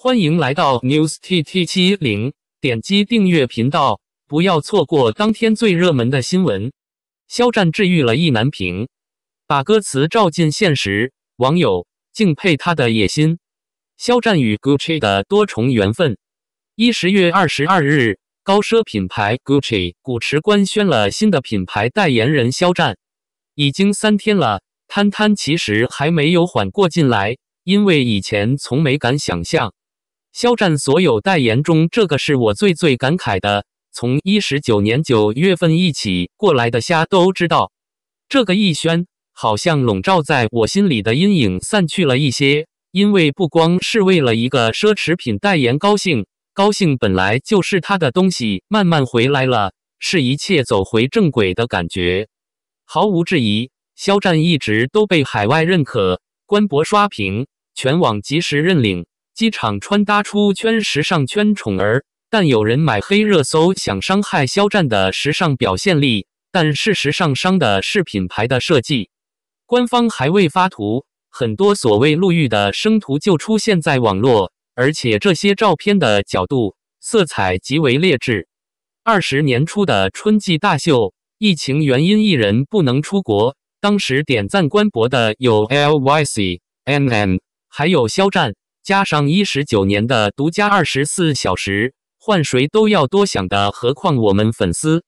欢迎来到 News T T 七零，点击订阅频道，不要错过当天最热门的新闻。肖战治愈了意难平，把歌词照进现实，网友敬佩他的野心。肖战与 Gucci 的多重缘分。一十月二十二日，高奢品牌 Gucci 古驰官宣了新的品牌代言人肖战。已经三天了，摊摊其实还没有缓过劲来，因为以前从没敢想象。肖战所有代言中，这个是我最最感慨的。从一十九年九月份一起过来的虾都知道，这个逸轩好像笼罩在我心里的阴影散去了一些。因为不光是为了一个奢侈品代言高兴，高兴本来就是他的东西，慢慢回来了，是一切走回正轨的感觉。毫无质疑，肖战一直都被海外认可，官博刷屏，全网及时认领。机场穿搭出圈，时尚圈宠儿，但有人买黑热搜，想伤害肖战的时尚表现力。但事实上伤的是品牌的设计。官方还未发图，很多所谓路遇的生图就出现在网络，而且这些照片的角度、色彩极为劣质。二十年初的春季大秀，疫情原因艺人不能出国，当时点赞官博的有 L Y C N N，还有肖战。加上一十九年的独家二十四小时，换谁都要多想的，何况我们粉丝。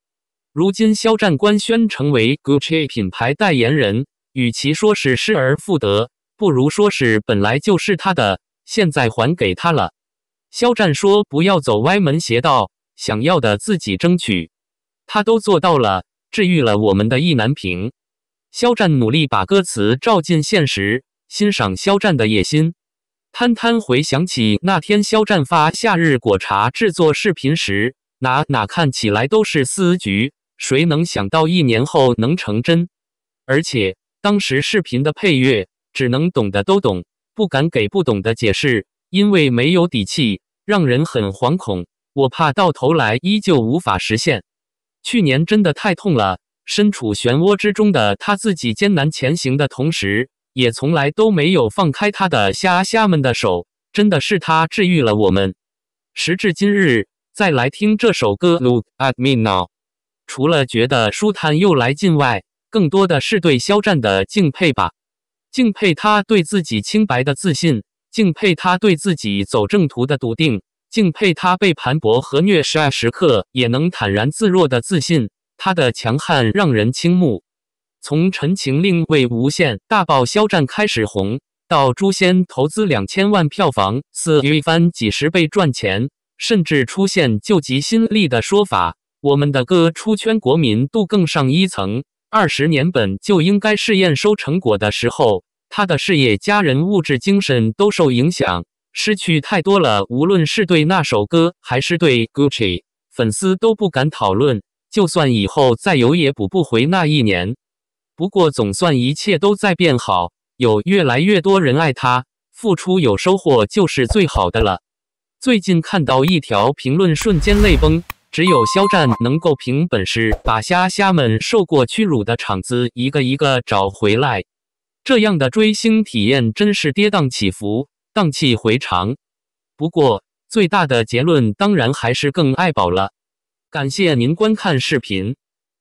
如今肖战官宣成为 Gucci 品牌代言人，与其说是失而复得，不如说是本来就是他的，现在还给他了。肖战说：“不要走歪门邪道，想要的自己争取。”他都做到了，治愈了我们的意难平。肖战努力把歌词照进现实，欣赏肖战的野心。摊摊回想起那天，肖战发夏日果茶制作视频时，哪哪看起来都是丝局，谁能想到一年后能成真？而且当时视频的配乐，只能懂的都懂，不敢给不懂的解释，因为没有底气，让人很惶恐。我怕到头来依旧无法实现。去年真的太痛了，身处漩涡之中的他自己艰难前行的同时。也从来都没有放开他的虾虾们的手，真的是他治愈了我们。时至今日再来听这首歌《Look at me now》，除了觉得舒坦又来劲外，更多的是对肖战的敬佩吧。敬佩他对自己清白的自信，敬佩他对自己走正途的笃定，敬佩他被盘剥和虐杀时刻也能坦然自若的自信。他的强悍让人倾慕。从《陈情令》《魏无羡》大爆肖战开始红，到《诛仙》投资两千万，票房四亿翻几十倍赚钱，甚至出现“救急心力”的说法。我们的歌出圈，国民度更上一层。二十年本就应该是验收成果的时候，他的事业、家人、物质、精神都受影响，失去太多了。无论是对那首歌，还是对 Gucci，粉丝都不敢讨论。就算以后再有，也补不回那一年。不过总算一切都在变好，有越来越多人爱他，付出有收获就是最好的了。最近看到一条评论，瞬间泪崩。只有肖战能够凭本事把虾虾们受过屈辱的场子一个一个找回来。这样的追星体验真是跌宕起伏，荡气回肠。不过最大的结论当然还是更爱宝了。感谢您观看视频。